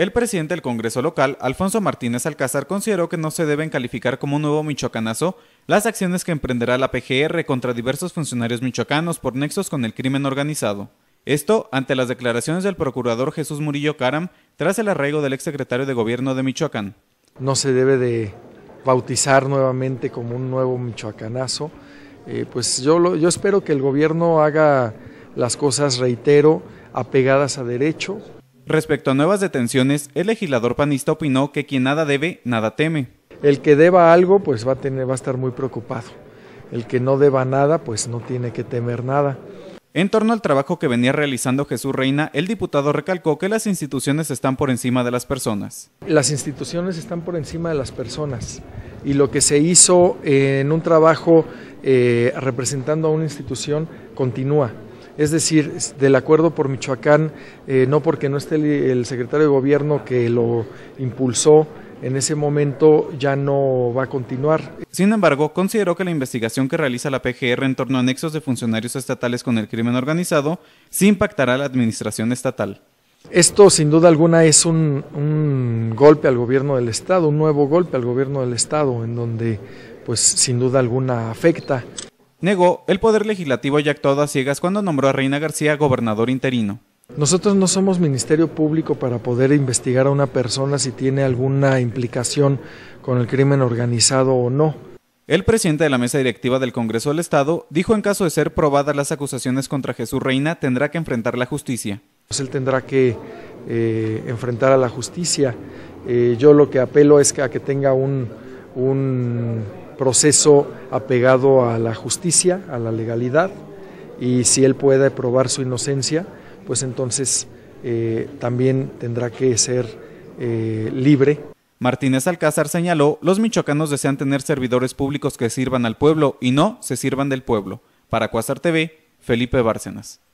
El presidente del Congreso local, Alfonso Martínez Alcázar, consideró que no se deben calificar como un nuevo michoacanazo las acciones que emprenderá la PGR contra diversos funcionarios michoacanos por nexos con el crimen organizado. Esto ante las declaraciones del procurador Jesús Murillo Caram tras el arraigo del exsecretario de Gobierno de Michoacán. No se debe de bautizar nuevamente como un nuevo michoacanazo. Eh, pues yo, yo espero que el gobierno haga las cosas, reitero, apegadas a derecho, Respecto a nuevas detenciones, el legislador panista opinó que quien nada debe, nada teme. El que deba algo, pues va a, tener, va a estar muy preocupado. El que no deba nada, pues no tiene que temer nada. En torno al trabajo que venía realizando Jesús Reina, el diputado recalcó que las instituciones están por encima de las personas. Las instituciones están por encima de las personas y lo que se hizo en un trabajo eh, representando a una institución continúa. Es decir, del acuerdo por Michoacán, eh, no porque no esté el, secretario de gobierno que lo impulsó, en ese momento ya no va a continuar. Sin embargo, consideró que la investigación que realiza la PGR en torno a nexos de funcionarios estatales con el crimen organizado sí impactará a la administración estatal. Esto sin duda alguna es un, un golpe al gobierno del Estado, un nuevo golpe al gobierno del Estado, en donde pues sin duda alguna afecta negó el poder legislativo ya actuado a ciegas cuando nombró a Reina García gobernador interino. Nosotros no somos ministerio público para poder investigar a una persona si tiene alguna implicación con el crimen organizado o no. El presidente de la mesa directiva del Congreso del Estado dijo en caso de ser probadas las acusaciones contra Jesús Reina tendrá que enfrentar la justicia. Pues él tendrá que eh, enfrentar a la justicia. Eh, yo lo que apelo es a que tenga un, un proceso apegado a la justicia, a la legalidad, y si él puede probar su inocencia, pues entonces eh, también tendrá que ser eh, libre. Martínez Alcázar señaló, los michoacanos desean tener servidores públicos que sirvan al pueblo y no se sirvan del pueblo. Para Cuasar TV, Felipe Bárcenas.